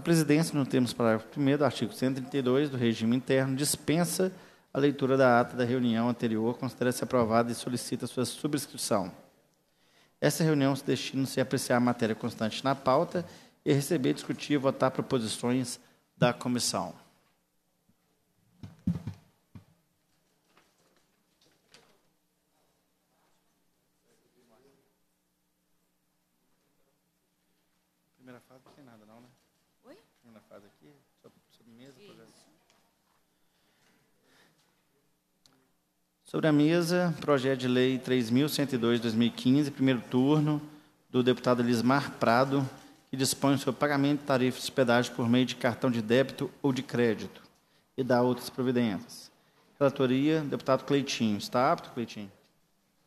A presidência, no termos do parágrafo 1 do artigo 132 do regime interno, dispensa a leitura da ata da reunião anterior, considera-se aprovada e solicita sua subscrição. Essa reunião se destina-se a apreciar a matéria constante na pauta e a receber, discutir e votar proposições da comissão. Sobre a mesa, projeto de lei 3.102 2015, primeiro turno, do deputado Lismar Prado, que dispõe sobre pagamento de tarifa de hospedagem por meio de cartão de débito ou de crédito e dá outras providências. Relatoria, deputado Cleitinho. Está apto, Cleitinho?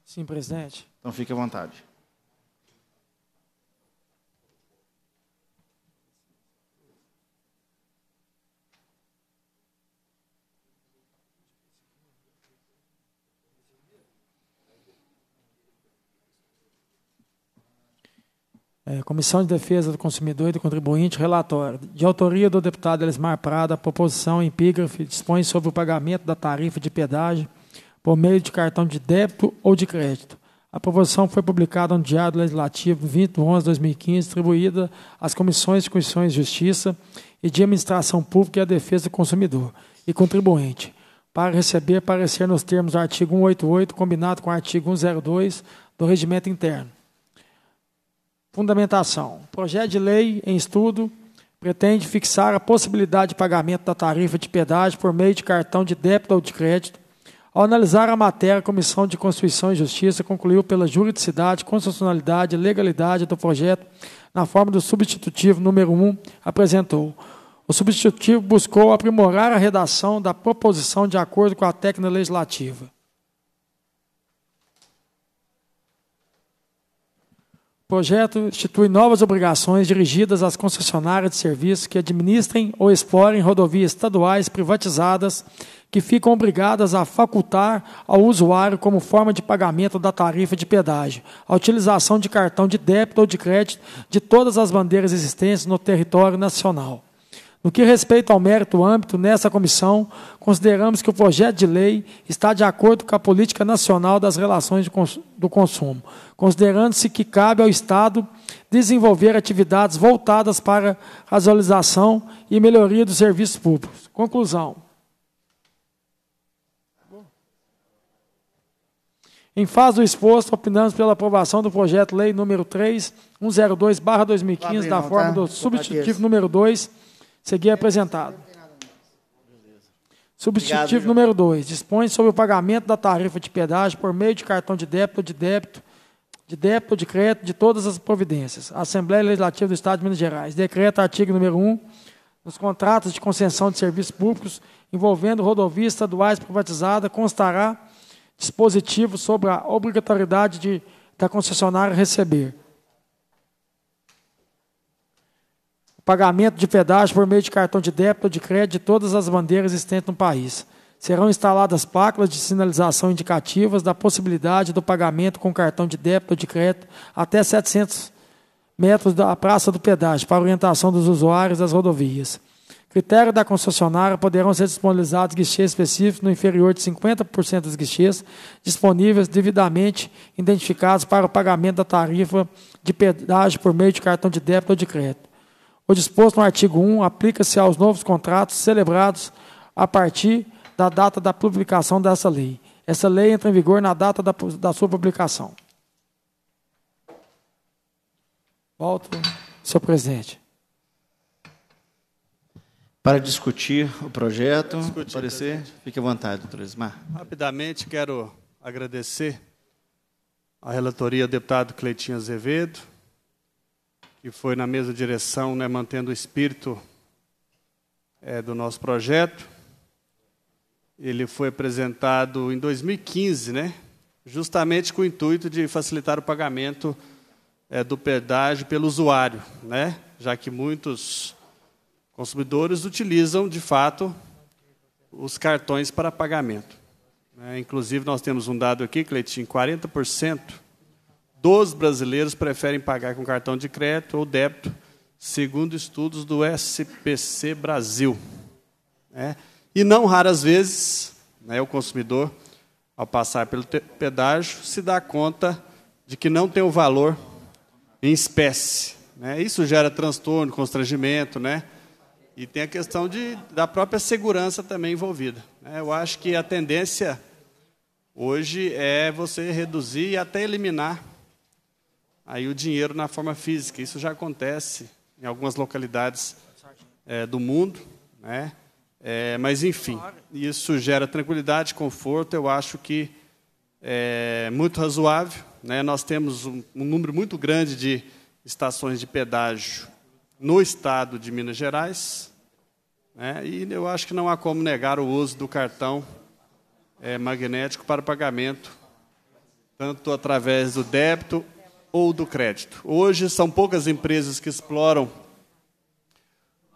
Sim, presidente. Então fique à vontade. É, Comissão de Defesa do Consumidor e do Contribuinte, relatório. De autoria do deputado Elismar Prada, a proposição em epígrafe dispõe sobre o pagamento da tarifa de pedágio por meio de cartão de débito ou de crédito. A proposição foi publicada no Diário Legislativo 20 de 11 de 2015, distribuída às Comissões de Constituição e Justiça e de Administração Pública e à Defesa do Consumidor e Contribuinte, para receber parecer nos termos do artigo 188, combinado com o artigo 102 do Regimento Interno Fundamentação. O projeto de lei em estudo pretende fixar a possibilidade de pagamento da tarifa de pedágio por meio de cartão de débito ou de crédito. Ao analisar a matéria, a Comissão de Constituição e Justiça concluiu pela juridicidade, constitucionalidade e legalidade do projeto na forma do substitutivo número 1 apresentou. O substitutivo buscou aprimorar a redação da proposição de acordo com a técnica legislativa. O projeto institui novas obrigações dirigidas às concessionárias de serviços que administrem ou explorem rodovias estaduais privatizadas que ficam obrigadas a facultar ao usuário, como forma de pagamento da tarifa de pedágio, a utilização de cartão de débito ou de crédito de todas as bandeiras existentes no território nacional. No que respeita ao mérito âmbito, nessa comissão, consideramos que o projeto de lei está de acordo com a política nacional das relações do consumo, considerando-se que cabe ao Estado desenvolver atividades voltadas para a racionalização e melhoria dos serviços públicos. Conclusão. Em fase do exposto, opinamos pela aprovação do projeto-lei número 3102-2015, da forma tá? do substitutivo número 2, Seguir apresentado. Substitutivo número 2. Dispõe sobre o pagamento da tarifa de pedágio por meio de cartão de débito ou de débito, de débito ou de crédito de todas as providências. Assembleia Legislativa do Estado de Minas Gerais. Decreta artigo número 1. Um, nos contratos de concessão de serviços públicos envolvendo rodovias estaduais privatizadas, constará dispositivo sobre a obrigatoriedade de, da concessionária receber pagamento de pedágio por meio de cartão de débito ou de crédito de todas as bandeiras existentes no país. Serão instaladas placas de sinalização indicativas da possibilidade do pagamento com cartão de débito ou de crédito até 700 metros da praça do pedágio, para orientação dos usuários das rodovias. Critério da concessionária poderão ser disponibilizados guichês específicos no inferior de 50% dos guichês disponíveis devidamente identificados para o pagamento da tarifa de pedágio por meio de cartão de débito ou de crédito. O disposto no artigo 1 aplica-se aos novos contratos celebrados a partir da data da publicação dessa lei. Essa lei entra em vigor na data da, da sua publicação. Volto, senhor presidente. Para discutir o projeto, discutir, parecer, presidente. fique à vontade, doutor Ismar. Rapidamente, quero agradecer à relatoria, deputado Cleitinho Azevedo, que foi na mesma direção, né, mantendo o espírito é, do nosso projeto. Ele foi apresentado em 2015, né, justamente com o intuito de facilitar o pagamento é, do pedágio pelo usuário, né, já que muitos consumidores utilizam, de fato, os cartões para pagamento. É, inclusive, nós temos um dado aqui, Cleitinho, 40% dos brasileiros preferem pagar com cartão de crédito ou débito, segundo estudos do SPC Brasil. É. E não raras vezes, né, o consumidor, ao passar pelo pedágio, se dá conta de que não tem o valor em espécie. Né. Isso gera transtorno, constrangimento, né? E tem a questão de, da própria segurança também envolvida. Né? Eu acho que a tendência hoje é você reduzir e até eliminar aí o dinheiro na forma física. Isso já acontece em algumas localidades é, do mundo, né? É, mas enfim, isso gera tranquilidade, conforto. Eu acho que é muito razoável. Né? Nós temos um, um número muito grande de estações de pedágio no estado de Minas Gerais, né? e eu acho que não há como negar o uso do cartão é, magnético para pagamento, tanto através do débito ou do crédito. Hoje são poucas empresas que exploram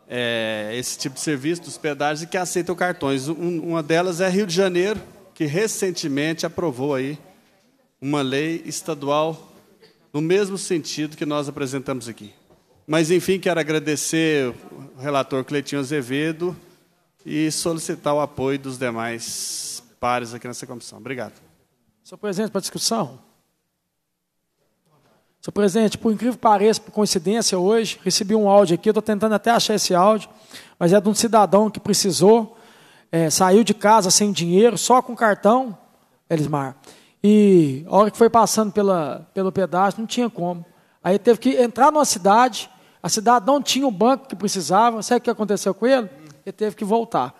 é, esse tipo de serviço, dos pedágios, e que aceitam cartões. Um, uma delas é Rio de Janeiro, que recentemente aprovou aí uma lei estadual no mesmo sentido que nós apresentamos aqui. Mas, enfim, quero agradecer o relator Cleitinho Azevedo e solicitar o apoio dos demais pares aqui nessa comissão. Obrigado. Sua presença para discussão. Seu presidente, por incrível que pareça, por coincidência, hoje recebi um áudio aqui, estou tentando até achar esse áudio, mas é de um cidadão que precisou, é, saiu de casa sem dinheiro, só com cartão, Elismar. E a hora que foi passando pela, pelo pedaço, não tinha como. Aí teve que entrar numa cidade, a cidade não tinha o banco que precisava, sabe o que aconteceu com ele? Ele teve que voltar.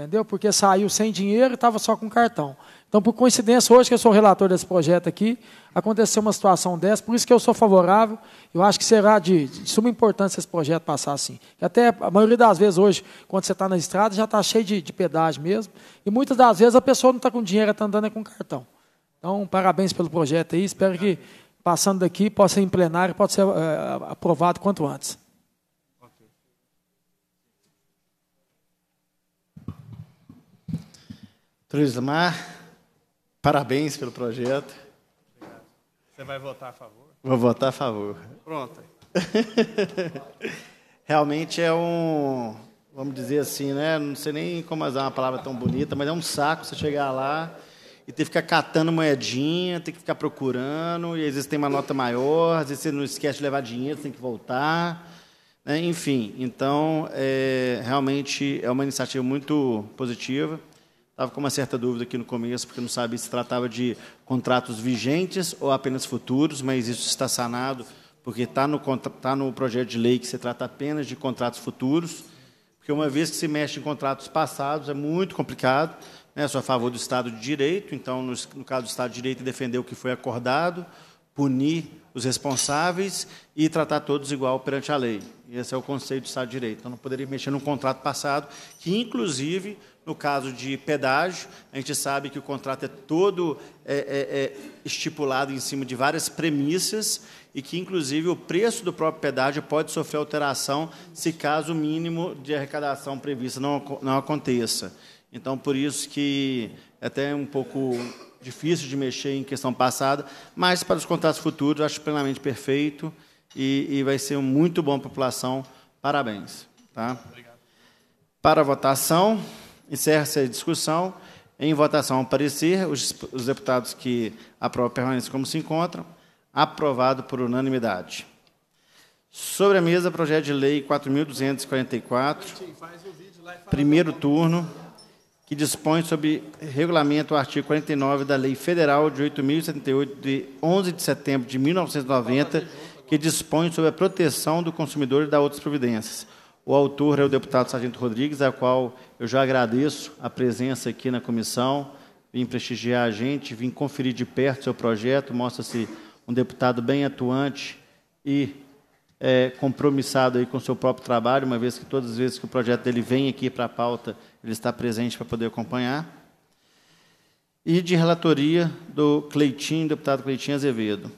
Entendeu? Porque saiu sem dinheiro e estava só com cartão. Então, por coincidência, hoje que eu sou relator desse projeto aqui, aconteceu uma situação dessa, por isso que eu sou favorável. Eu acho que será de, de suma importância esse projeto passar assim. Até a maioria das vezes hoje, quando você está na estrada, já está cheio de, de pedágio mesmo. E muitas das vezes a pessoa não está com dinheiro, está andando é com cartão. Então, parabéns pelo projeto aí. Espero que, passando daqui, possa ir em plenário, possa ser é, aprovado quanto antes. Truismar, parabéns pelo projeto. Obrigado. Você vai votar a favor? Vou votar a favor. Pronto. Realmente é um, vamos dizer assim, né? Não sei nem como usar uma palavra tão bonita, mas é um saco você chegar lá e ter que ficar catando moedinha, ter que ficar procurando, e às vezes tem uma nota maior, às vezes você não esquece de levar dinheiro, você tem que voltar. Né? Enfim, então, é, realmente é uma iniciativa muito positiva. Estava com uma certa dúvida aqui no começo, porque não sabia se tratava de contratos vigentes ou apenas futuros, mas isso está sanado, porque está no, tá no projeto de lei que se trata apenas de contratos futuros, porque uma vez que se mexe em contratos passados, é muito complicado. Né? Sou a favor do Estado de Direito, então, no, no caso do Estado de Direito, defender o que foi acordado, punir os responsáveis e tratar todos igual perante a lei. Esse é o conceito do Estado de Direito. Então, não poderia mexer num contrato passado, que, inclusive, no caso de pedágio, a gente sabe que o contrato é todo é, é, é, estipulado em cima de várias premissas e que, inclusive, o preço do próprio pedágio pode sofrer alteração se caso mínimo de arrecadação prevista não, não aconteça. Então, por isso que é até um pouco difícil de mexer em questão passada, mas para os contratos futuros acho plenamente perfeito e, e vai ser muito bom para a população. Parabéns. Tá? Obrigado. Para a votação, encerra-se a discussão. Em votação, aparecer os, os deputados que aprovam permanecem como se encontram. Aprovado por unanimidade. Sobre a mesa, projeto de lei 4.244, primeiro turno que dispõe sobre regulamento do artigo 49 da Lei Federal de 8.078, de 11 de setembro de 1990, que dispõe sobre a proteção do consumidor e da outras providências. O autor é o deputado Sargento Rodrigues, a qual eu já agradeço a presença aqui na comissão, vim prestigiar a gente, vim conferir de perto seu projeto, mostra-se um deputado bem atuante e é, compromissado aí com o seu próprio trabalho, uma vez que todas as vezes que o projeto dele vem aqui para a pauta, ele está presente para poder acompanhar. E de relatoria do Cleitinho, deputado Cleitinho Azevedo.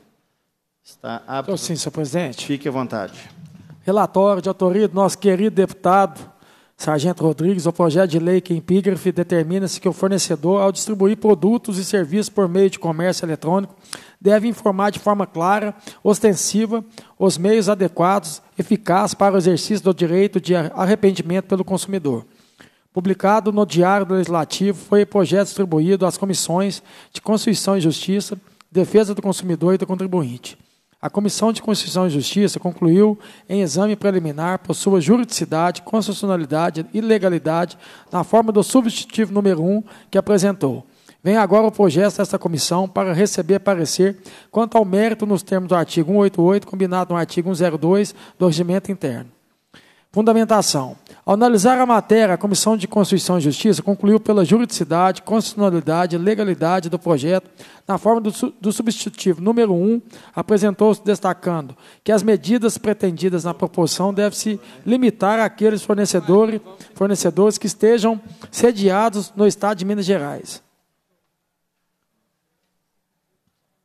Está apto. Então sim, senhor presidente. Fique à vontade. Relatório de autoria do nosso querido deputado Sargento Rodrigues, o projeto de lei que em epígrafe determina-se que o fornecedor, ao distribuir produtos e serviços por meio de comércio eletrônico, deve informar de forma clara, ostensiva, os meios adequados, eficazes para o exercício do direito de arrependimento pelo consumidor publicado no Diário Legislativo, foi projeto distribuído às comissões de Constituição e Justiça, Defesa do Consumidor e do Contribuinte. A Comissão de Constituição e Justiça concluiu, em exame preliminar, por sua juridicidade, constitucionalidade e legalidade, na forma do substitutivo número 1 que apresentou. Vem agora o projeto desta comissão para receber parecer quanto ao mérito nos termos do artigo 188, combinado no artigo 102 do Regimento Interno. Fundamentação. Ao analisar a matéria, a Comissão de Constituição e Justiça concluiu pela juridicidade, constitucionalidade e legalidade do projeto na forma do, do substitutivo número 1, apresentou-se destacando que as medidas pretendidas na proporção devem se limitar àqueles fornecedores, fornecedores que estejam sediados no Estado de Minas Gerais.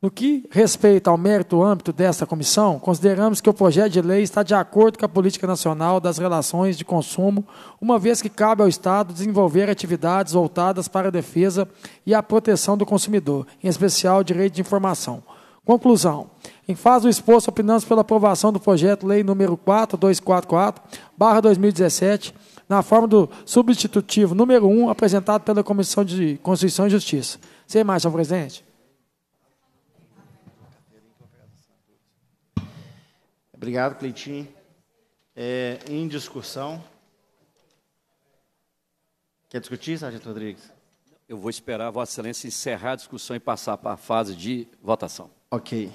No que respeita ao mérito âmbito desta comissão, consideramos que o projeto de lei está de acordo com a política nacional das relações de consumo, uma vez que cabe ao Estado desenvolver atividades voltadas para a defesa e a proteção do consumidor, em especial o direito de informação. Conclusão. Em fase do exposto, opinamos pela aprovação do projeto lei número 4244/2017, na forma do substitutivo número 1, apresentado pela Comissão de Constituição e Justiça. Sem mais, senhor presidente. Obrigado, Cleitinho. É, em discussão. Quer discutir, Sargento Rodrigues? Eu vou esperar Vossa Excelência encerrar a discussão e passar para a fase de votação. Ok.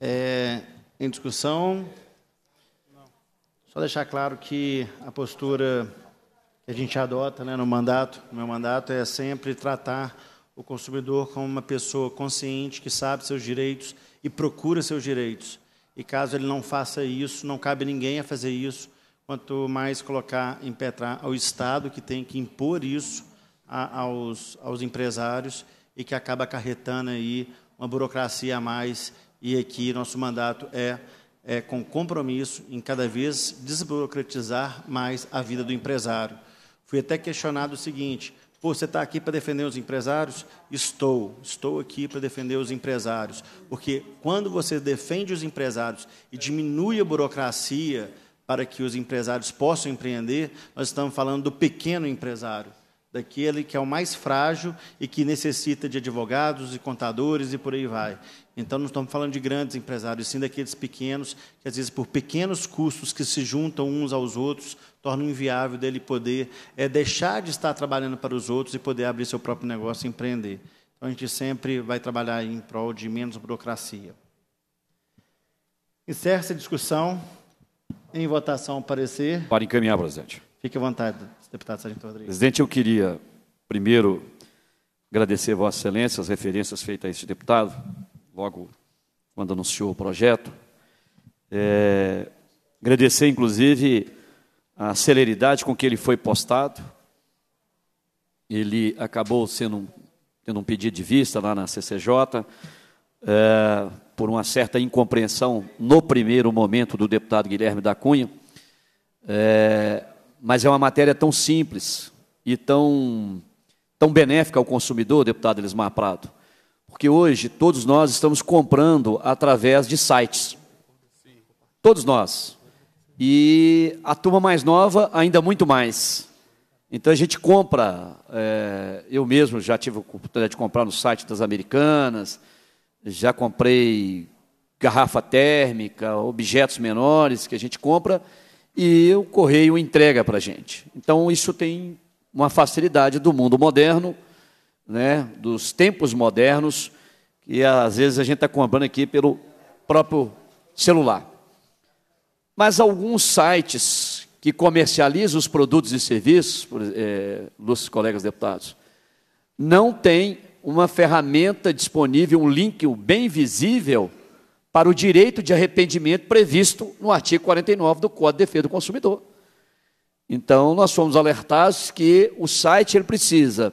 É, em discussão, só deixar claro que a postura que a gente adota né, no mandato, no meu mandato, é sempre tratar o consumidor como uma pessoa consciente que sabe seus direitos e procura seus direitos e caso ele não faça isso, não cabe ninguém a fazer isso, quanto mais colocar, em impetrar ao Estado, que tem que impor isso a, aos, aos empresários e que acaba acarretando aí uma burocracia a mais. E aqui nosso mandato é, é com compromisso em cada vez desburocratizar mais a vida do empresário. Fui até questionado o seguinte: Pô, você está aqui para defender os empresários? Estou, estou aqui para defender os empresários. Porque quando você defende os empresários e diminui a burocracia para que os empresários possam empreender, nós estamos falando do pequeno empresário daquele que é o mais frágil e que necessita de advogados e contadores e por aí vai. Então, não estamos falando de grandes empresários, sim daqueles pequenos, que às vezes, por pequenos custos que se juntam uns aos outros, tornam inviável dele poder é, deixar de estar trabalhando para os outros e poder abrir seu próprio negócio e empreender. Então, a gente sempre vai trabalhar em prol de menos burocracia. Encerra essa discussão. Em votação, parecer. Para encaminhar, presidente. Fique à vontade, Deputado Sargento Rodrigues. Presidente, eu queria primeiro agradecer a Vossa Excelência as referências feitas a este deputado, logo quando anunciou o projeto. É, agradecer, inclusive, a celeridade com que ele foi postado. Ele acabou sendo tendo um pedido de vista lá na CCJ, é, por uma certa incompreensão no primeiro momento do deputado Guilherme da Cunha. É, mas é uma matéria tão simples e tão, tão benéfica ao consumidor, deputado Elismar Prado, porque hoje todos nós estamos comprando através de sites. Todos nós. E a turma mais nova, ainda muito mais. Então a gente compra, é, eu mesmo já tive a oportunidade de comprar no site das Americanas, já comprei garrafa térmica, objetos menores que a gente compra e o correio entrega para a gente. Então, isso tem uma facilidade do mundo moderno, né, dos tempos modernos, e às vezes a gente está comprando aqui pelo próprio celular. Mas alguns sites que comercializam os produtos e serviços, é, dos colegas deputados, não têm uma ferramenta disponível, um link bem visível para o direito de arrependimento previsto no artigo 49 do Código de Defesa do Consumidor. Então, nós fomos alertados que o site ele precisa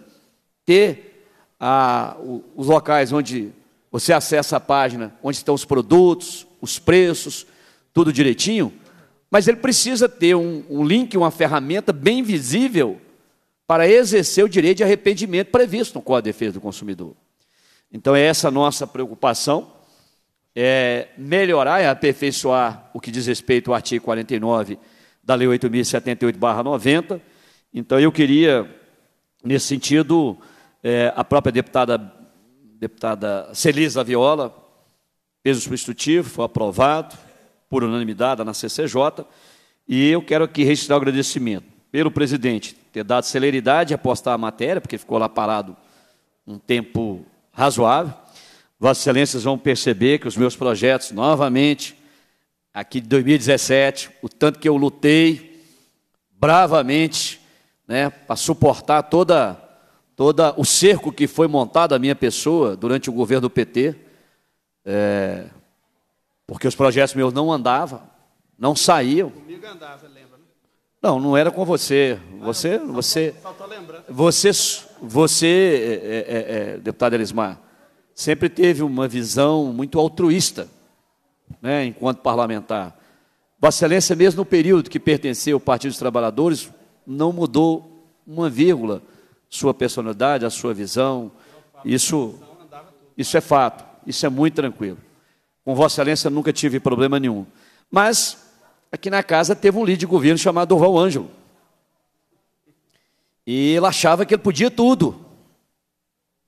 ter a, os locais onde você acessa a página, onde estão os produtos, os preços, tudo direitinho, mas ele precisa ter um, um link, uma ferramenta bem visível para exercer o direito de arrependimento previsto no Código de Defesa do Consumidor. Então, é essa nossa preocupação é, melhorar e aperfeiçoar o que diz respeito ao artigo 49 da Lei 8.078-90. Então, eu queria, nesse sentido, é, a própria deputada, deputada Celisa Viola, peso substitutivo, foi aprovado por unanimidade na CCJ, e eu quero aqui registrar o agradecimento pelo presidente ter dado celeridade a postar a matéria, porque ficou lá parado um tempo razoável, Vossas Excelências vão perceber que os meus projetos, novamente, aqui de 2017, o tanto que eu lutei bravamente né, para suportar toda, toda o cerco que foi montado à minha pessoa durante o governo do PT, é, porque os projetos meus não andavam, não saíam. Comigo andava, lembra? Né? Não, não era com você. Você, ah, você, faltou, você, você, você, é, é, é, é deputado Elismar sempre teve uma visão muito altruísta, né, enquanto parlamentar. Vossa Excelência, mesmo no período que pertenceu ao Partido dos Trabalhadores, não mudou uma vírgula sua personalidade, a sua visão. Isso, isso é fato, isso é muito tranquilo. Com Vossa Excelência nunca tive problema nenhum. Mas aqui na casa teve um líder de governo chamado Durval Ângelo. E ele achava que ele podia tudo.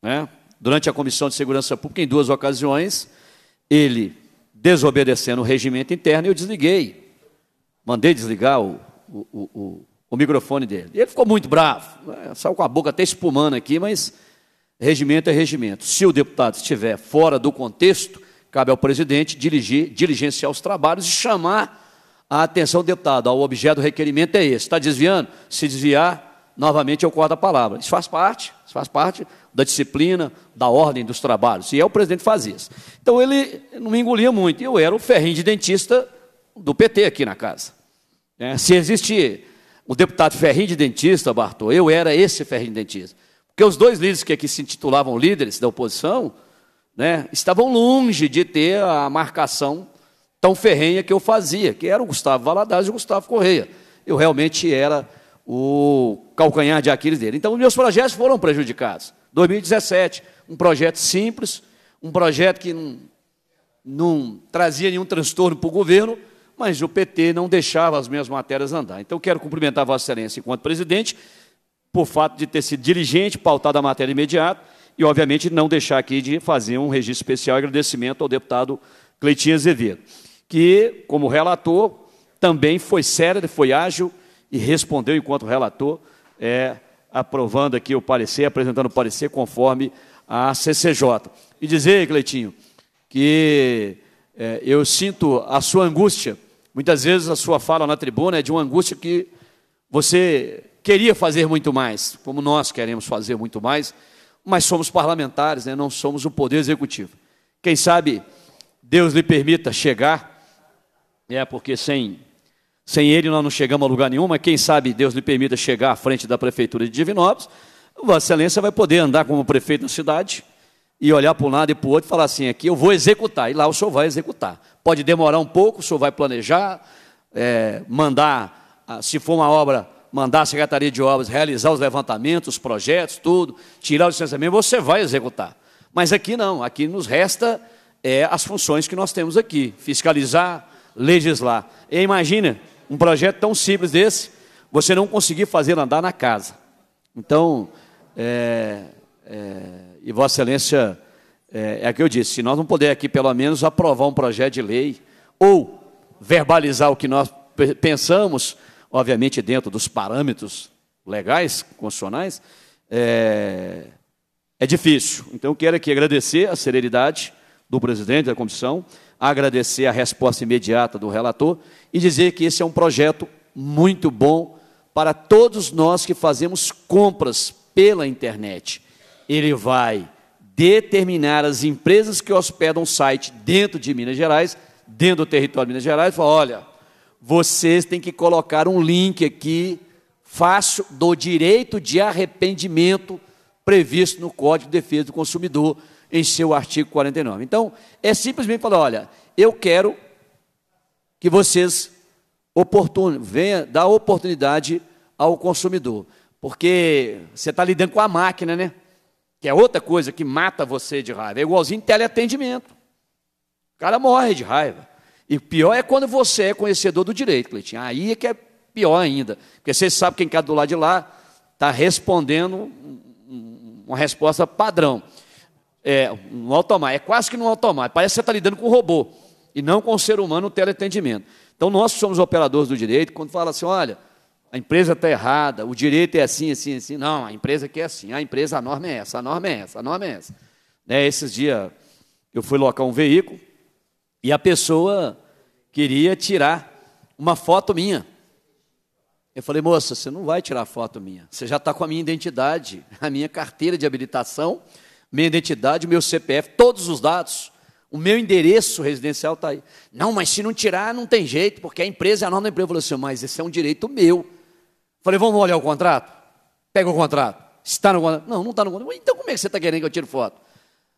Né? durante a Comissão de Segurança Pública, em duas ocasiões, ele desobedecendo o regimento interno, eu desliguei. Mandei desligar o, o, o, o microfone dele. E ele ficou muito bravo, né, saiu com a boca até espumando aqui, mas regimento é regimento. Se o deputado estiver fora do contexto, cabe ao presidente dirigir, diligenciar os trabalhos e chamar a atenção do deputado. O objeto do requerimento é esse. Está desviando? Se desviar, novamente eu corto a palavra. Isso faz parte, isso faz parte da disciplina, da ordem dos trabalhos. E é o presidente fazia isso. Então ele não me engolia muito. Eu era o ferrinho de dentista do PT aqui na casa. É, se existe o deputado ferrinho de dentista, Bartô, eu era esse ferrinho de dentista. Porque os dois líderes que aqui se intitulavam líderes da oposição né, estavam longe de ter a marcação tão ferrenha que eu fazia, que era o Gustavo Valadares e o Gustavo Correia. Eu realmente era o calcanhar de Aquiles dele. Então, meus projetos foram prejudicados. 2017. Um projeto simples, um projeto que não, não trazia nenhum transtorno para o governo, mas o PT não deixava as minhas matérias andar. Então, quero cumprimentar Vossa Excelência enquanto presidente, por fato de ter sido diligente, pautado a matéria imediata, e, obviamente, não deixar aqui de fazer um registro especial e agradecimento ao deputado Cleitinho Azevedo, que, como relator, também foi sério, foi ágil e respondeu, enquanto relator, é, aprovando aqui o parecer, apresentando o parecer conforme a CCJ. E dizer, Cleitinho, que é, eu sinto a sua angústia. Muitas vezes a sua fala na tribuna é de uma angústia que você queria fazer muito mais, como nós queremos fazer muito mais, mas somos parlamentares, né? não somos o poder executivo. Quem sabe Deus lhe permita chegar, é porque sem sem ele nós não chegamos a lugar nenhum, mas quem sabe Deus lhe permita chegar à frente da prefeitura de Divinópolis, Vossa Excelência vai poder andar como prefeito da cidade e olhar para um lado e para o outro e falar assim: aqui eu vou executar, e lá o senhor vai executar. Pode demorar um pouco, o senhor vai planejar, é, mandar, se for uma obra, mandar a Secretaria de Obras realizar os levantamentos, os projetos, tudo, tirar o licenciamento, você vai executar. Mas aqui não, aqui nos resta é, as funções que nós temos aqui: fiscalizar, legislar. E imagina um projeto tão simples desse, você não conseguir fazer andar na casa. Então, é, é, e Vossa Excelência, é, é o que eu disse, se nós não puder aqui pelo menos aprovar um projeto de lei ou verbalizar o que nós pensamos, obviamente dentro dos parâmetros legais, constitucionais, é, é difícil. Então, eu quero aqui agradecer a serenidade do presidente da comissão, agradecer a resposta imediata do relator e dizer que esse é um projeto muito bom para todos nós que fazemos compras pela internet. Ele vai determinar as empresas que hospedam o site dentro de Minas Gerais, dentro do território de Minas Gerais, e falar: olha, vocês têm que colocar um link aqui fácil do direito de arrependimento previsto no Código de Defesa do Consumidor em seu artigo 49. Então, é simplesmente falar: olha, eu quero que vocês venham venha dar oportunidade ao consumidor, porque você está lidando com a máquina, né? Que é outra coisa que mata você de raiva. É igualzinho teleatendimento. O cara morre de raiva. E pior é quando você é conhecedor do direito, Cleitinho. Aí é que é pior ainda. Porque você sabe quem está do lado de lá está respondendo uma resposta padrão. É, um automático, é quase que um automático. Parece que você está lidando com um robô e não com o um ser humano no teleatendimento. Então, nós somos operadores do direito, quando fala assim, olha, a empresa está errada, o direito é assim, assim, assim. Não, a empresa quer é assim, a empresa, a norma é essa, a norma é essa, a norma é essa. Né, esses dias eu fui locar um veículo e a pessoa queria tirar uma foto minha. Eu falei, moça, você não vai tirar foto minha. Você já está com a minha identidade, a minha carteira de habilitação minha identidade, meu CPF, todos os dados. O meu endereço residencial está aí. Não, mas se não tirar, não tem jeito, porque a empresa é a nome da empresa. Eu falei assim, mas esse é um direito meu. Falei, vamos olhar o contrato? Pega o contrato. Está no contrato? Não, não está no contrato. Então como é que você está querendo que eu tire foto?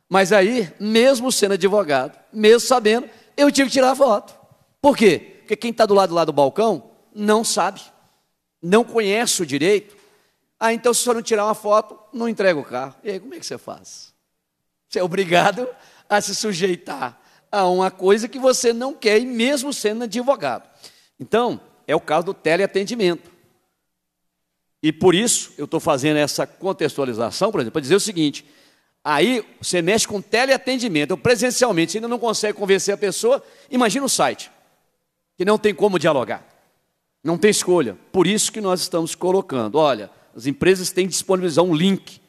Mas aí, mesmo sendo advogado, mesmo sabendo, eu tive que tirar a foto. Por quê? Porque quem está do lado lá do balcão não sabe, não conhece o direito, ah, então se o senhor não tirar uma foto, não entrega o carro. E aí, como é que você faz? Você é obrigado a se sujeitar a uma coisa que você não quer, e mesmo sendo advogado. Então, é o caso do teleatendimento. E por isso eu estou fazendo essa contextualização, por exemplo, para dizer o seguinte: aí você mexe com teleatendimento, eu presencialmente ainda não consegue convencer a pessoa, imagina o site, que não tem como dialogar, não tem escolha. Por isso que nós estamos colocando: olha, as empresas têm disponibilizar um link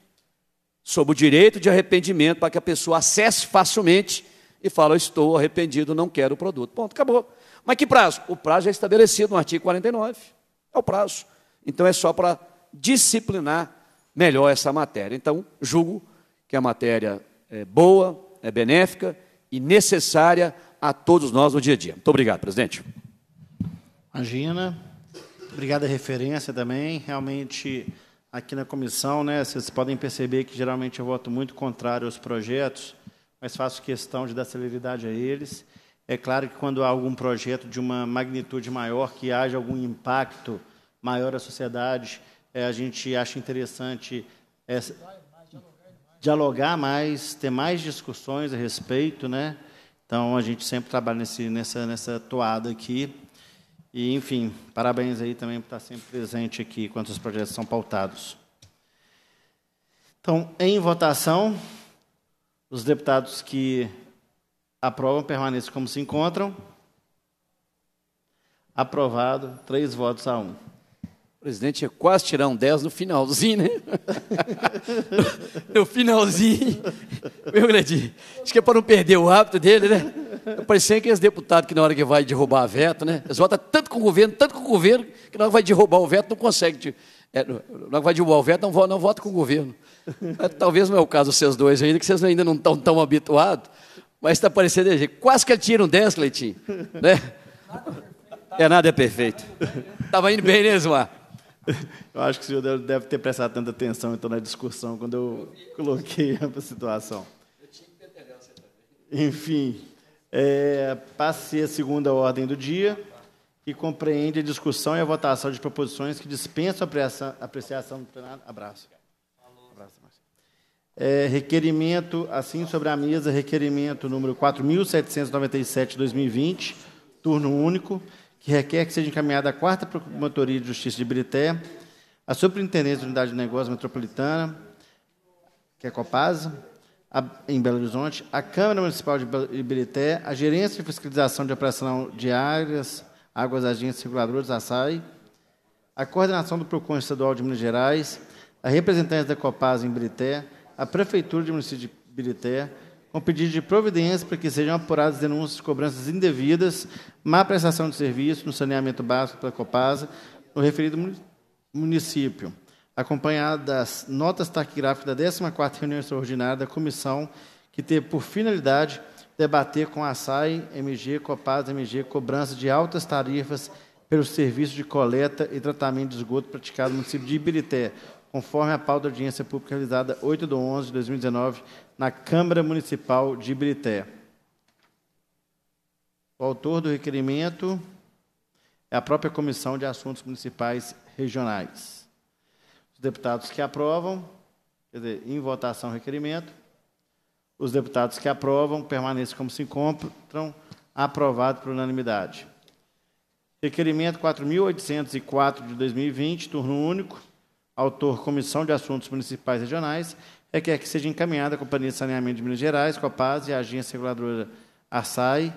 sobre o direito de arrependimento para que a pessoa acesse facilmente e fale: Estou arrependido, não quero o produto. Ponto, acabou. Mas que prazo? O prazo é estabelecido no artigo 49. É o prazo. Então é só para disciplinar melhor essa matéria. Então, julgo que a matéria é boa, é benéfica e necessária a todos nós no dia a dia. Muito obrigado, presidente. Imagina. Obrigado a referência também. Realmente, aqui na comissão, né, vocês podem perceber que geralmente eu voto muito contrário aos projetos, mas faço questão de dar celeridade a eles. É claro que quando há algum projeto de uma magnitude maior, que haja algum impacto maior à sociedade, é, a gente acha interessante é, dialogar mais, ter mais discussões a respeito, né? Então a gente sempre trabalha nesse, nessa, nessa toada aqui. E, enfim, parabéns aí também por estar sempre presente aqui quando os projetos são pautados. Então, em votação, os deputados que aprovam permaneçam como se encontram. Aprovado, três votos a um presidente ia quase tirar um 10 no finalzinho, né? no finalzinho. Meu Grandi, acho que é para não perder o hábito dele, né? Parecia que esse deputados que na hora que vai derrubar a veto, né? Eles votam tanto com o governo, tanto com o governo, que na hora que vai derrubar o veto não consegue. É, na hora que vai derrubar o veto, não, não vota com o governo. Mas, talvez não é o caso vocês dois ainda, que vocês ainda não estão tão habituados, mas está parecendo quase que eles tira um 10, Leitinho. Né? É nada é perfeito. Estava indo bem, né, Zumar? Eu acho que o senhor deve ter prestado tanta atenção então na discussão quando eu coloquei a situação. Eu tinha que ter também. Enfim, é, passei a segunda ordem do dia e compreende a discussão e a votação de proposições que dispensam a apreciação do plenário. Abraço. Abraço é, requerimento, assim sobre a mesa, requerimento número 4.797-2020, turno único, que requer que seja encaminhada à quarta Procuradoria de Justiça de Birité, a Superintendência da Unidade de Negócios Metropolitana, que é a Copasa, a, em Belo Horizonte, a Câmara Municipal de Ibirité, a Gerência de Fiscalização de Operação de Áreas, Águas Agentes Circuladores, a SAI, a Coordenação do PROCON Estadual de Minas Gerais, a representante da Copasa em Ibirité, a Prefeitura de Município de Ibirité, com pedido de providência para que sejam apuradas denúncias de cobranças indevidas, má prestação de serviço no saneamento básico pela Copasa no referido município, acompanhada das notas taquigráficas da 14ª reunião extraordinária da comissão, que teve por finalidade debater com a SAI, MG, Copasa, MG, cobrança de altas tarifas pelo serviço de coleta e tratamento de esgoto praticado no município de Ibirité, conforme a pauta da audiência pública realizada 8 de 11 de 2019 na Câmara Municipal de Ibirité. O autor do requerimento é a própria Comissão de Assuntos Municipais Regionais. Os deputados que aprovam, quer dizer, em votação o requerimento, os deputados que aprovam permaneçam como se encontram, aprovado por unanimidade. Requerimento 4.804 de 2020, turno único, autor Comissão de Assuntos Municipais Regionais, é que, é que seja encaminhada a Companhia de Saneamento de Minas Gerais, Copaz e a agência reguladora ASAI,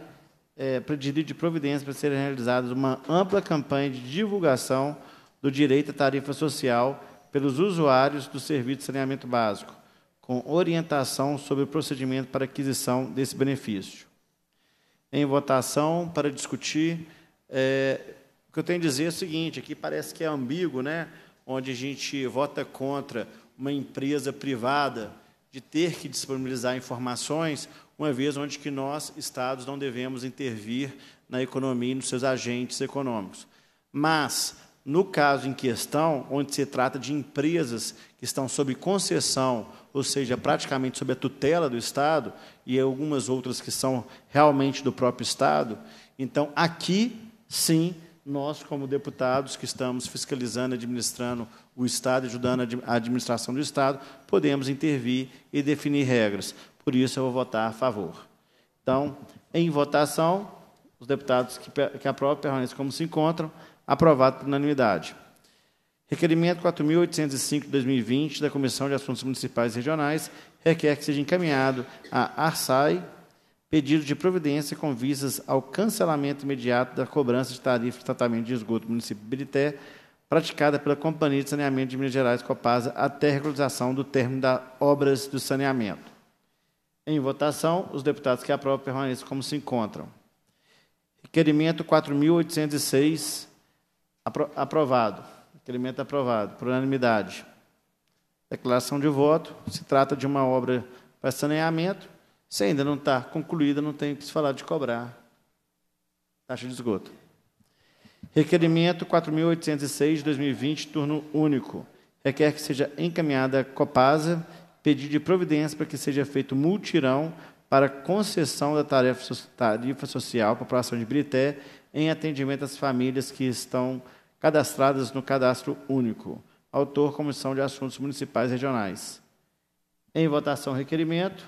é, pedido de providência para serem realizadas uma ampla campanha de divulgação do direito à tarifa social pelos usuários do serviço de saneamento básico, com orientação sobre o procedimento para aquisição desse benefício. Em votação, para discutir, é, o que eu tenho a dizer é o seguinte, aqui parece que é ambíguo, né? onde a gente vota contra uma empresa privada de ter que disponibilizar informações, uma vez onde que nós, estados, não devemos intervir na economia e nos seus agentes econômicos. Mas, no caso em questão, onde se trata de empresas que estão sob concessão, ou seja, praticamente sob a tutela do Estado, e algumas outras que são realmente do próprio Estado, então aqui sim nós, como deputados que estamos fiscalizando, administrando o Estado, ajudando a administração do Estado, podemos intervir e definir regras. Por isso, eu vou votar a favor. Então, em votação, os deputados que, que aprovam permanecem como se encontram, aprovado por unanimidade. Requerimento 4.805 2020 da Comissão de Assuntos Municipais e Regionais requer que seja encaminhado à ARSAI, pedido de providência com visas ao cancelamento imediato da cobrança de tarifa de tratamento de esgoto do município de praticada pela Companhia de Saneamento de Minas Gerais, Copasa, até a regularização do termo das obras do saneamento. Em votação, os deputados que aprovam permaneçam como se encontram. Requerimento 4.806, aprovado. Requerimento aprovado, por unanimidade. Declaração de voto, se trata de uma obra para saneamento, se ainda não está concluída, não tem que se falar de cobrar taxa de esgoto. Requerimento 4.806 de 2020, turno único. Requer que seja encaminhada a Copasa pedido de providência para que seja feito multirão para concessão da tarefa, tarifa social para a população de Brité em atendimento às famílias que estão cadastradas no cadastro único. Autor, Comissão de Assuntos Municipais e Regionais. Em votação, requerimento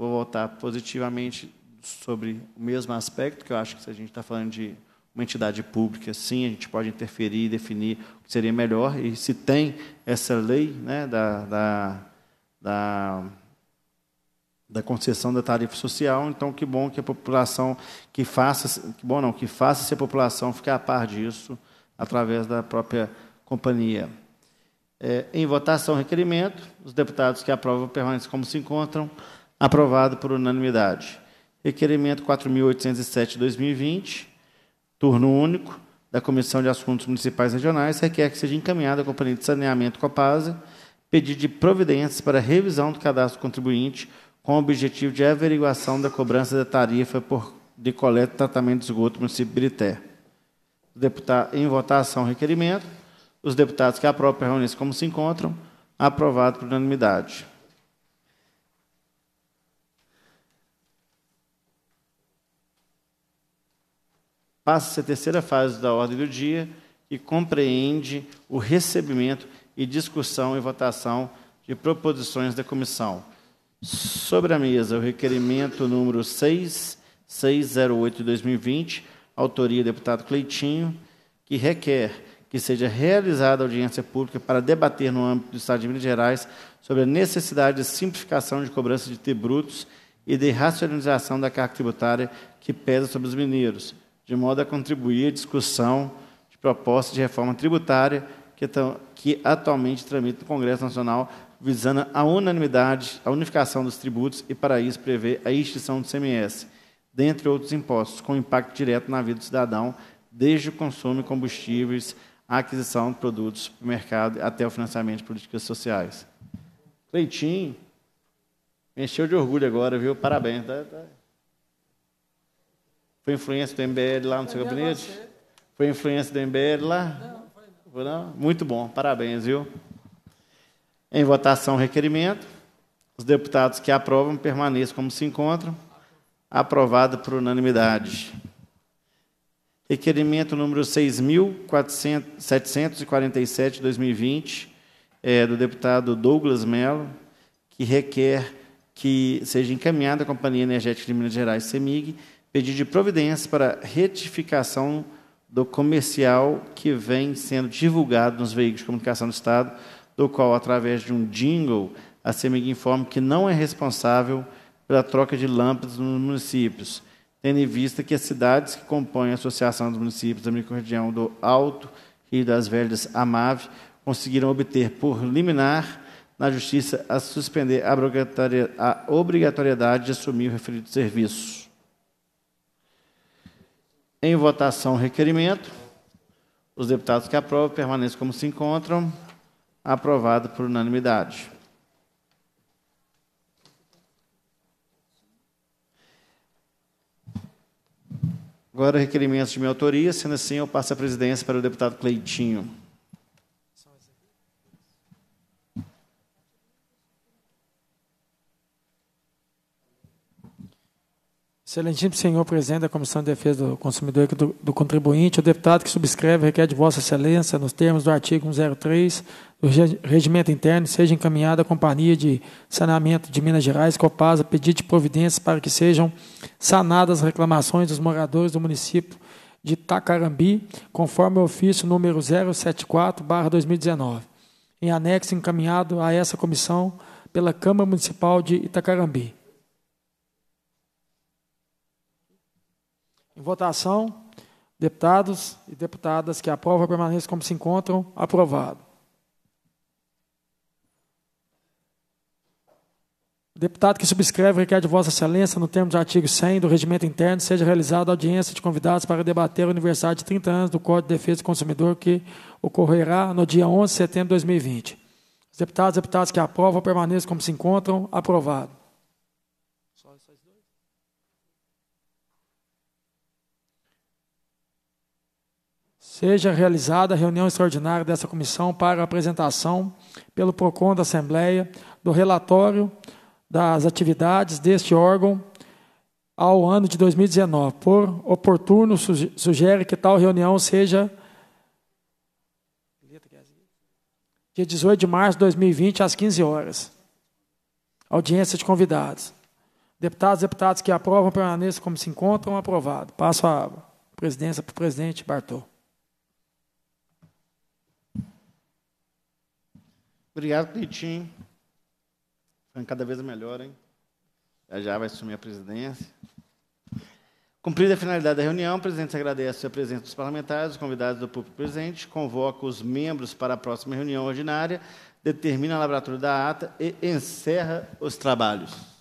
vou voltar positivamente sobre o mesmo aspecto, que eu acho que se a gente está falando de uma entidade pública, sim, a gente pode interferir e definir o que seria melhor, e se tem essa lei né, da, da, da, da concessão da tarifa social, então que bom que a população, que faça, que bom não, que faça se a população ficar a par disso através da própria companhia. É, em votação, requerimento, os deputados que aprovam permanecem como se encontram, Aprovado por unanimidade. Requerimento 4.807-2020, turno único, da Comissão de Assuntos Municipais Regionais, requer que seja encaminhada à Companhia de Saneamento Copasa pedido de providências para revisão do cadastro do contribuinte com o objetivo de averiguação da cobrança da tarifa por, de coleta e tratamento de esgoto no município Brité. Deputado, em votação, requerimento. Os deputados que aprovam reúnem-se como se encontram. Aprovado por unanimidade. Passa-se a terceira fase da ordem do dia, que compreende o recebimento e discussão e votação de proposições da comissão. Sobre a mesa, o requerimento número 6608 de 2020, autoria do deputado Cleitinho, que requer que seja realizada audiência pública para debater no âmbito do Estado de Minas Gerais sobre a necessidade de simplificação de cobrança de tributos e de racionalização da carga tributária que pesa sobre os mineiros, de modo a contribuir à discussão de propostas de reforma tributária que, que atualmente tramita no Congresso Nacional, visando a unanimidade, a unificação dos tributos e, para isso, prevê a extinção do CMS, dentre outros impostos, com impacto direto na vida do cidadão, desde o consumo de combustíveis, a aquisição de produtos o mercado até o financiamento de políticas sociais. Cleitinho, encheu de orgulho agora, viu? Parabéns. Tá, tá. Foi influência do MBL lá no seu gabinete? Foi influência do MBL lá? Não, foi não. Muito bom, parabéns, viu? Em votação, requerimento. Os deputados que aprovam permaneçam como se encontram. Aprovado por unanimidade. Requerimento número 6.747 2020, é, do deputado Douglas Mello, que requer que seja encaminhada à Companhia Energética de Minas Gerais, CEMIG, pedir de providência para retificação do comercial que vem sendo divulgado nos veículos de comunicação do Estado, do qual, através de um jingle, a CEMIG informa que não é responsável pela troca de lâmpadas nos municípios, tendo em vista que as cidades que compõem a Associação dos Municípios da Microrregião do Alto e das Velhas, Amave conseguiram obter por liminar na Justiça a suspender a obrigatoriedade de assumir o referido serviço. Em votação, requerimento. Os deputados que aprovam permaneçam como se encontram. Aprovado por unanimidade. Agora, requerimentos de minha autoria. Sendo assim, eu passo a presidência para o deputado Cleitinho. Excelentíssimo senhor presidente da Comissão de Defesa do Consumidor e do, do, Contribuinte, o deputado que subscreve requer de Vossa Excelência, nos termos do artigo 103 do Regimento Interno, seja encaminhada à Companhia de Saneamento de Minas Gerais, Copasa, pedido de providências para que sejam sanadas as reclamações dos moradores do município de Tacarambi, conforme o ofício número 074-2019, em anexo encaminhado a essa comissão pela Câmara Municipal de Itacarambi. Em votação, deputados e deputadas que aprovam permaneçam como se encontram. Aprovado. Deputado que subscreve requer de Vossa Excelência, no termo do artigo 100 do Regimento Interno, seja realizada audiência de convidados para debater o aniversário de 30 anos do Código de Defesa do Consumidor, que ocorrerá no dia 11 de setembro de 2020. Os deputados e deputadas que aprovam permaneçam como se encontram. Aprovado. Seja realizada a reunião extraordinária dessa comissão para apresentação pelo PROCON da Assembleia do relatório das atividades deste órgão ao ano de 2019. Por oportuno, sugere que tal reunião seja dia 18 de março de 2020, às 15 horas. Audiência de convidados. Deputados e deputadas que aprovam permaneçam como se encontram, aprovado. Passo a presidência para o presidente Bartol. Obrigado, Clitinho. Ficando cada vez melhor, hein? Já já vai assumir a presidência. Cumprida a finalidade da reunião, o presidente agradece a presença dos parlamentares, os convidados do público presente, convoca os membros para a próxima reunião ordinária, determina a laboratória da ata e encerra os trabalhos.